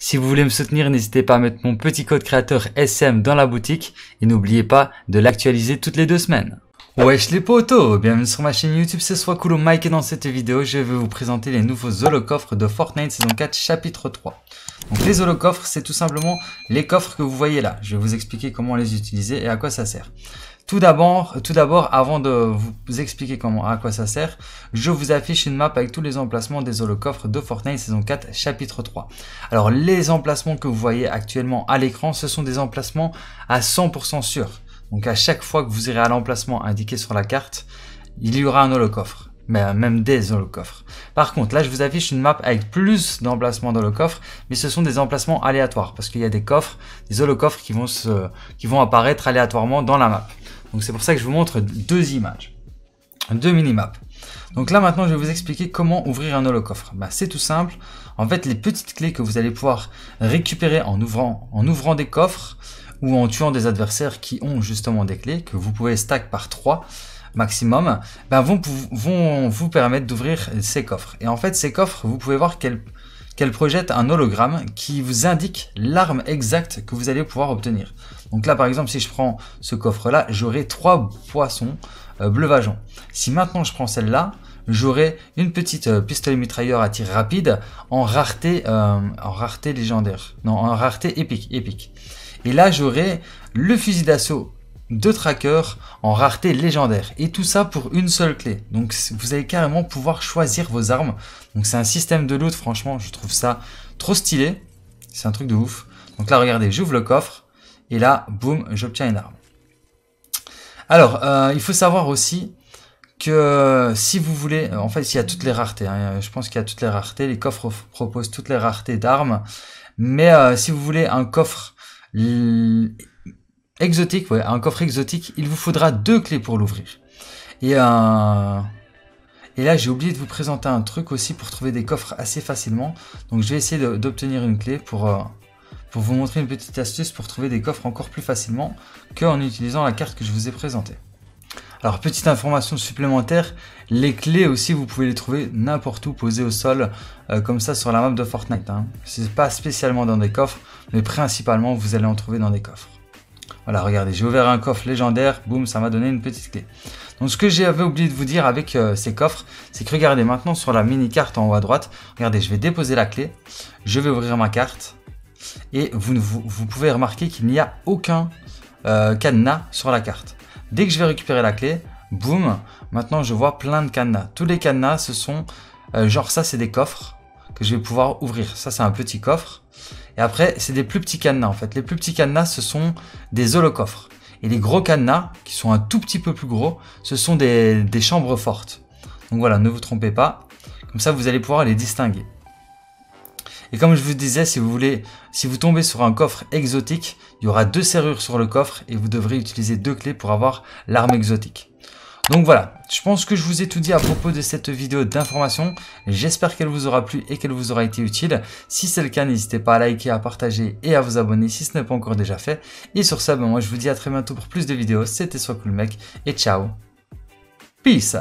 Si vous voulez me soutenir, n'hésitez pas à mettre mon petit code créateur SM dans la boutique et n'oubliez pas de l'actualiser toutes les deux semaines. Wesh les potos, bienvenue sur ma chaîne YouTube, c'est Swakulo Mike et dans cette vidéo je vais vous présenter les nouveaux holocoffres de Fortnite saison 4 chapitre 3. Donc les holocoffres c'est tout simplement les coffres que vous voyez là, je vais vous expliquer comment les utiliser et à quoi ça sert. Tout d'abord, tout d'abord, avant de vous expliquer comment, à quoi ça sert, je vous affiche une map avec tous les emplacements des holocoffres de Fortnite saison 4 chapitre 3. Alors les emplacements que vous voyez actuellement à l'écran, ce sont des emplacements à 100% sûrs. Donc à chaque fois que vous irez à l'emplacement indiqué sur la carte, il y aura un holocoffre. Mais euh, même des holocoffres. Par contre, là, je vous affiche une map avec plus d'emplacements dans le mais ce sont des emplacements aléatoires, parce qu'il y a des coffres, des holocoffres qui vont, se, qui vont apparaître aléatoirement dans la map. Donc c'est pour ça que je vous montre deux images, deux mini-maps. Donc là maintenant je vais vous expliquer comment ouvrir un holocoffre. Bah, c'est tout simple, en fait les petites clés que vous allez pouvoir récupérer en ouvrant, en ouvrant des coffres ou en tuant des adversaires qui ont justement des clés, que vous pouvez stack par 3 maximum, ben vont, vous permettre d'ouvrir ces coffres. Et en fait, ces coffres, vous pouvez voir qu'elles qu'elle projette un hologramme qui vous indique l'arme exacte que vous allez pouvoir obtenir. Donc là, par exemple, si je prends ce coffre-là, j'aurai trois poissons euh, bleu Si maintenant je prends celle-là, j'aurai une petite euh, pistolet mitrailleur à tir rapide en rareté, euh, en rareté légendaire. Non, en rareté épique, épique. Et là, j'aurai le fusil d'assaut de tracker en rareté légendaire. Et tout ça pour une seule clé. Donc vous allez carrément pouvoir choisir vos armes. Donc c'est un système de loot, franchement, je trouve ça trop stylé. C'est un truc de ouf. Donc là, regardez, j'ouvre le coffre. Et là, boum, j'obtiens une arme. Alors, euh, il faut savoir aussi que euh, si vous voulez, euh, en fait, il y a toutes les raretés. Hein. je pense qu'il y a toutes les raretés. Les coffres proposent toutes les raretés d'armes. Mais si vous voulez un coffre Hmm, exotique, ouais, un coffre exotique, il vous faudra deux clés pour l'ouvrir. Et là, j'ai oublié de vous présenter un truc aussi pour trouver des coffres assez facilement. Donc, je vais essayer d'obtenir une clé pour, euh, pour vous montrer une petite astuce pour trouver des coffres encore plus facilement qu'en utilisant la carte que je vous ai présentée. Alors petite information supplémentaire, les clés aussi vous pouvez les trouver n'importe où posées au sol, euh, comme ça sur la map de Fortnite. Hein. C'est pas spécialement dans des coffres, mais principalement vous allez en trouver dans des coffres. Voilà, regardez, j'ai ouvert un coffre légendaire, boum, ça m'a donné une petite clé. Donc ce que j'avais oublié de vous dire avec euh, ces coffres, c'est que regardez maintenant sur la mini-carte en haut à droite, regardez, je vais déposer la clé, je vais ouvrir ma carte, et vous, vous, pouvez remarquer qu'il n'y a aucun euh, cadenas sur la carte. Dès que je vais récupérer la clé, boum, maintenant je vois plein de cadenas. Tous les cadenas, ce sont, euh, genre ça c'est des coffres que je vais pouvoir ouvrir. Ça c'est un petit coffre. Et après, c'est des plus petits cadenas en fait. Les plus petits cadenas, ce sont des holocoffres. Et les gros cadenas, qui sont un tout petit peu plus gros, ce sont des chambres fortes. Donc voilà, ne vous trompez pas. Comme ça, vous allez pouvoir les distinguer. Et comme je vous disais, si vous voulez, si vous tombez sur un coffre exotique, il y aura deux serrures sur le coffre et vous devrez utiliser deux clés pour avoir l'arme exotique. Donc voilà, je pense que je vous ai tout dit à propos de cette vidéo d'information. J'espère qu'elle vous aura plu et qu'elle vous aura été utile. Si c'est le cas, n'hésitez pas à liker, à partager et à vous abonner si ce n'est pas encore déjà fait. Et sur ça, ben moi je vous dis à très bientôt pour plus de vidéos. C'était Soit Cool Mec et ciao. Peace